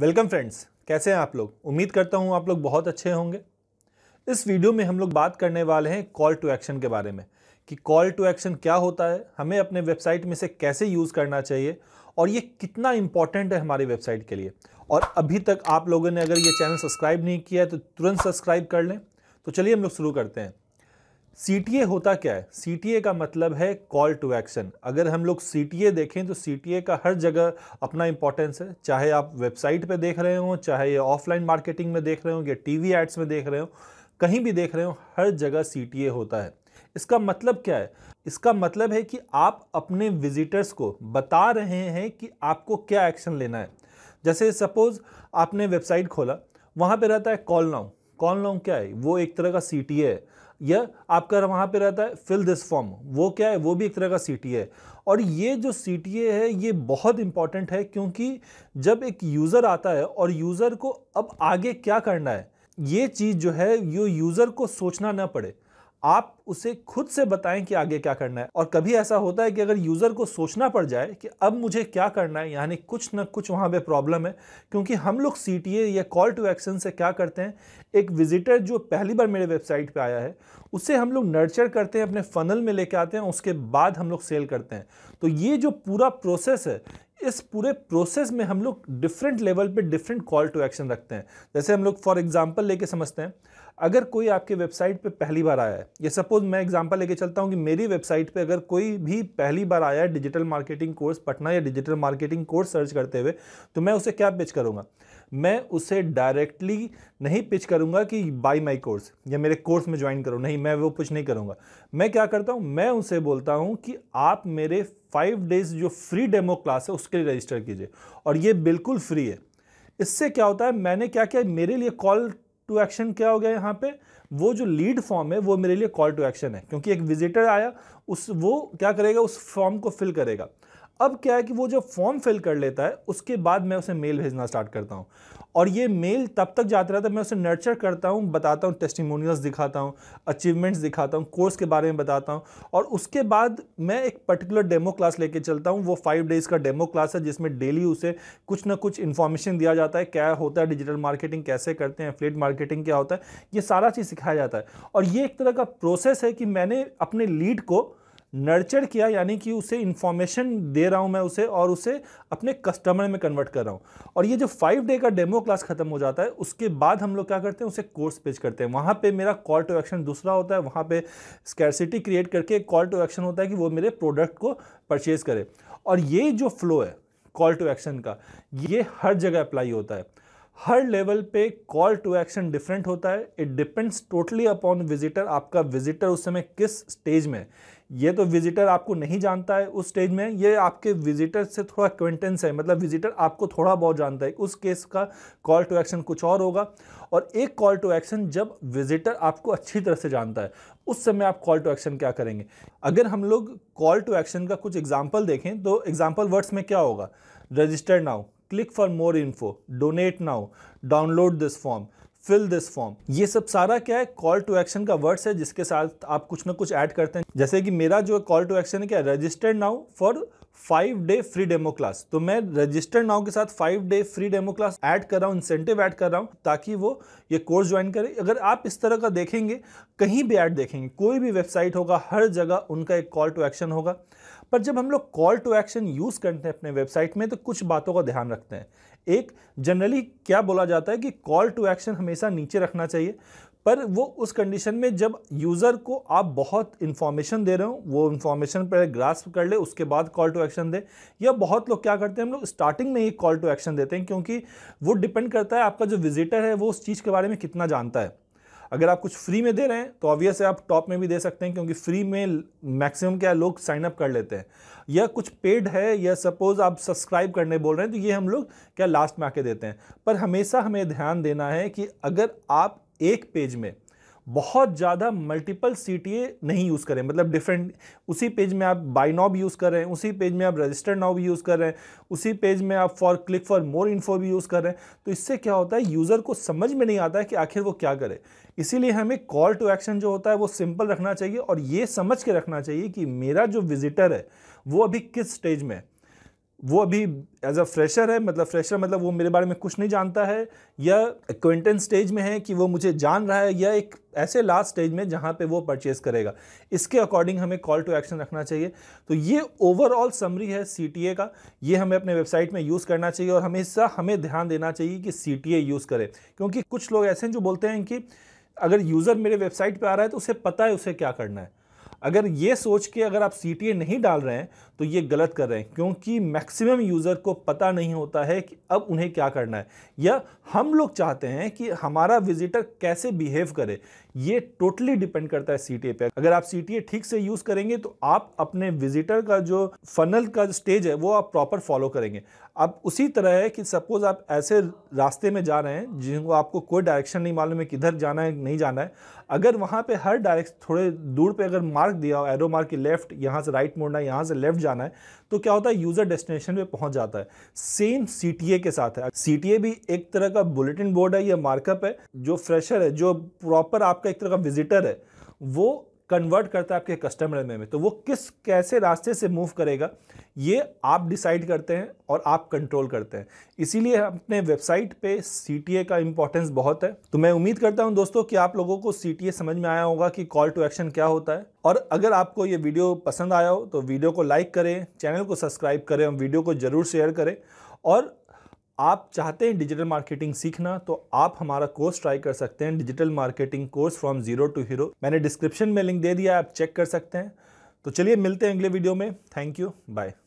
welcome friends कैसे हैं आप लोग उम्मीद करता हूं आप लोग बहुत अच्छे होंगे इस वीडियो में हम लोग बात करने वाले हैं कॉल टू एक्शन के बारे में कि कॉल टू एक्शन क्या होता है हमें अपने वेबसाइट में से कैसे यूज़ करना चाहिए और ये कितना इम्पॉर्टेंट है हमारी वेबसाइट के लिए और अभी तक आप लोगों ने अगर ये चैनल सब्सक्राइब नहीं किया है तो तुरंत सब्सक्राइब कर लें तो चलिए हम लोग शुरू करते हैं सी होता क्या है सी का मतलब है कॉल टू एक्शन अगर हम लोग सी देखें तो सी का हर जगह अपना इंपॉर्टेंस है चाहे आप वेबसाइट पे देख रहे हो चाहे ये ऑफलाइन मार्केटिंग में देख रहे हो या टीवी एड्स में देख रहे हो कहीं भी देख रहे हो हर जगह सी होता है इसका मतलब क्या है इसका मतलब है कि आप अपने विजिटर्स को बता रहे हैं कि आपको क्या एक्शन लेना है जैसे सपोज़ आपने वेबसाइट खोला वहाँ पर रहता है कॉल नाउ कॉल नाउ क्या है वो एक तरह का सी है यह आपका वहाँ पे रहता है फिल दिस फॉर्म वो क्या है वो भी एक तरह का सी है और ये जो सी है ये बहुत इंपॉर्टेंट है क्योंकि जब एक यूज़र आता है और यूज़र को अब आगे क्या करना है ये चीज़ जो है ये यूज़र को सोचना ना पड़े आप उसे खुद से बताएं कि आगे क्या करना है और कभी ऐसा होता है कि अगर यूज़र को सोचना पड़ जाए कि अब मुझे क्या करना है यानी कुछ ना कुछ वहाँ पे प्रॉब्लम है क्योंकि हम लोग सी या कॉल टू एक्शन से क्या करते हैं एक विजिटर जो पहली बार मेरे वेबसाइट पे आया है उसे हम लोग नर्चर करते हैं अपने फनल में लेके आते हैं उसके बाद हम लोग सेल करते हैं तो ये जो पूरा प्रोसेस है इस पूरे प्रोसेस में हम लोग डिफरेंट लेवल पर डिफरेंट कॉल टू एक्शन रखते हैं जैसे हम लोग फॉर एग्जाम्पल लेके समझते हैं अगर कोई आपके वेबसाइट पे पहली बार आया है ये सपोज मैं एग्जांपल लेके चलता हूँ कि मेरी वेबसाइट पे अगर कोई भी पहली बार आया है डिजिटल मार्केटिंग कोर्स पटना या डिजिटल मार्केटिंग कोर्स सर्च करते हुए तो मैं उसे क्या पिच करूँगा मैं उसे डायरेक्टली नहीं पिच करूँगा कि बाई माई कोर्स या मेरे कोर्स में ज्वाइन करो नहीं मैं वो पिच नहीं करूँगा मैं क्या करता हूँ मैं उसे बोलता हूँ कि आप मेरे फाइव डेज जो फ्री डेमो क्लास है उसके लिए रजिस्टर कीजिए और ये बिल्कुल फ्री है इससे क्या होता है मैंने क्या किया मेरे लिए कॉल टू एक्शन क्या हो गया यहाँ पे वो जो लीड फॉर्म है वो मेरे लिए कॉल टू एक्शन है क्योंकि एक विजिटर आया उस वो क्या करेगा उस फॉर्म को फिल करेगा अब क्या है कि वो जो फॉर्म फिल कर लेता है उसके बाद मैं उसे मेल भेजना स्टार्ट करता हूँ और ये मेल तब तक जाता रहता है मैं उसे नर्चर करता हूँ बताता हूँ टेस्टिमोनियल्स दिखाता हूँ अचीवमेंट्स दिखाता हूँ कोर्स के बारे में बताता हूँ और उसके बाद मैं एक पर्टिकुलर डेमो क्लास लेके चलता हूँ वो फाइव डेज़ का डेमो क्लास है जिसमें डेली उसे कुछ ना कुछ इन्फॉर्मेशन दिया जाता है क्या होता है डिजिटल मार्केटिंग कैसे करते हैं फ्लेट मार्केटिंग क्या होता है ये सारा चीज़ सिखाया जाता है और ये एक तरह का प्रोसेस है कि मैंने अपने लीड को नर्चर किया यानी कि उसे इन्फॉर्मेशन दे रहा हूँ मैं उसे और उसे अपने कस्टमर में कन्वर्ट कर रहा हूँ और ये जो फाइव डे का डेमो क्लास खत्म हो जाता है उसके बाद हम लोग क्या करते हैं उसे कोर्स पेज करते हैं वहाँ पे मेरा कॉल टू एक्शन दूसरा होता है वहाँ पे स्कैरसिटी क्रिएट करके कॉल टू एक्शन होता है कि वो मेरे प्रोडक्ट को परचेज़ करे और ये जो फ्लो है कॉल टू एक्शन का ये हर जगह अप्लाई होता है हर लेवल पे कॉल टू एक्शन डिफरेंट होता है it depends totally upon visitor आपका विजिटर उस समय किस स्टेज में ये तो विजिटर आपको नहीं जानता है उस स्टेज में ये आपके विजिटर से थोड़ा क्वेंटेंस है मतलब विजिटर आपको थोड़ा बहुत जानता है उस केस का कॉल टू एक्शन कुछ और होगा और एक कॉल टू एक्शन जब विजिटर आपको अच्छी तरह से जानता है उस समय आप कॉल टू एक्शन क्या करेंगे अगर हम लोग कॉल टू एक्शन का कुछ एग्जाम्पल देखें तो एग्जाम्पल वर्ड्स में क्या होगा register now click for more info donate now download this form fill this form ये सब सारा क्या है कॉल टू एक्शन का वर्ड्स है जिसके साथ आप कुछ ना कुछ ऐड करते हैं जैसे कि मेरा जो कॉल टू एक्शन है क्या registered now for five day free demo class तो मैं रजिस्टर्ड नाउ के साथ five day free demo class add कर रहा हूँ इंसेंटिव ऐड कर रहा हूँ ताकि वो ये कोर्स ज्वाइन करे अगर आप इस तरह का देखेंगे कहीं भी ऐड देखेंगे कोई भी वेबसाइट होगा हर जगह उनका एक कॉल टू एक्शन होगा पर जब हम लोग कॉल टू एक्शन यूज़ करते हैं अपने वेबसाइट में तो कुछ बातों का ध्यान रखते हैं एक जनरली क्या बोला जाता है कि कॉल टू एक्शन हमेशा नीचे रखना चाहिए पर वो उस कंडीशन में जब यूज़र को आप बहुत इन्फॉर्मेशन दे रहे हो वो इन्फॉर्मेशन पहले ग्रास्प कर ले उसके बाद कॉल टू एक्शन दे या बहुत लोग क्या करते हैं हम लोग स्टार्टिंग में ही कॉल टू एक्शन देते हैं क्योंकि वो डिपेंड करता है आपका जो विजिटर है वो उस चीज़ के बारे में कितना जानता है अगर आप कुछ फ्री में दे रहे हैं तो ऑब्वियस है आप टॉप में भी दे सकते हैं क्योंकि फ्री में मैक्सिमम क्या लोग साइन अप कर लेते हैं या कुछ पेड है या सपोज़ आप सब्सक्राइब करने बोल रहे हैं तो ये हम लोग क्या लास्ट में आके देते हैं पर हमेशा हमें ध्यान देना है कि अगर आप एक पेज में बहुत ज़्यादा मल्टीपल सी नहीं यूज़ करें मतलब डिफरेंट उसी पेज में आप बाई भी यूज़ कर रहे हैं उसी पेज में आप रजिस्टर भी यूज़ कर रहे हैं उसी पेज में आप for click for more info भी यूज़ कर रहे हैं तो इससे क्या होता है यूज़र को समझ में नहीं आता है कि आखिर वो क्या करे इसीलिए हमें कॉल टू एक्शन जो होता है वो सिंपल रखना चाहिए और ये समझ के रखना चाहिए कि मेरा जो विजिटर है वो अभी किस स्टेज में है वो अभी एज अ फ्रेशर है मतलब फ्रेशर मतलब वो मेरे बारे में कुछ नहीं जानता है या एक्वेंटेंस स्टेज में है कि वो मुझे जान रहा है या एक ऐसे लास्ट स्टेज में जहाँ पे वो परचेज़ करेगा इसके अकॉर्डिंग हमें कॉल टू एक्शन रखना चाहिए तो ये ओवरऑल समरी है सी का ये हमें अपने वेबसाइट में यूज़ करना चाहिए और हमेशा हमें ध्यान देना चाहिए कि सी यूज़ करें क्योंकि कुछ लोग ऐसे हैं जो बोलते हैं कि अगर यूज़र मेरे वेबसाइट पर आ रहा है तो उसे पता है उसे क्या करना है अगर ये सोच के अगर आप सी नहीं डाल रहे हैं तो ये गलत कर रहे हैं क्योंकि मैक्सिमम यूज़र को पता नहीं होता है कि अब उन्हें क्या करना है या हम लोग चाहते हैं कि हमारा विजिटर कैसे बिहेव करे ये टोटली डिपेंड करता है सी पे अगर आप सी ठीक से यूज़ करेंगे तो आप अपने विजिटर का जो फनल का स्टेज है वो आप प्रॉपर फॉलो करेंगे अब उसी तरह है कि सपोज़ आप ऐसे रास्ते में जा रहे हैं जिनको आपको कोई डायरेक्शन नहीं मालूम है किधर जाना है नहीं जाना है अगर वहाँ पे हर डायरेक्शन थोड़े दूर पे अगर मार्क दिया हो एरो मार्क की लेफ़्ट यहाँ से राइट मोड़ना है यहाँ से लेफ़्ट जाना है तो क्या होता है यूज़र डेस्टिनेशन पे पहुँच जाता है सेम सी के साथ है सी भी एक तरह का बुलेटिन बोर्ड है या मार्कअप है जो फ्रेशर है जो प्रॉपर आपका एक तरह का विजिटर है वो कन्वर्ट करता है आपके कस्टमर में तो वो किस कैसे रास्ते से मूव करेगा ये आप डिसाइड करते हैं और आप कंट्रोल करते हैं इसीलिए अपने वेबसाइट पे सी का इंपॉर्टेंस बहुत है तो मैं उम्मीद करता हूँ दोस्तों कि आप लोगों को सी समझ में आया होगा कि कॉल टू एक्शन क्या होता है और अगर आपको ये वीडियो पसंद आया हो तो वीडियो को लाइक करें चैनल को सब्सक्राइब करें और वीडियो को ज़रूर शेयर करें और आप चाहते हैं डिजिटल मार्केटिंग सीखना तो आप हमारा कोर्स ट्राई कर सकते हैं digital marketing course from zero to hero मैंने डिस्क्रिप्शन में लिंक दे दिया आप चेक कर सकते हैं तो चलिए मिलते हैं अगले वीडियो में थैंक यू बाय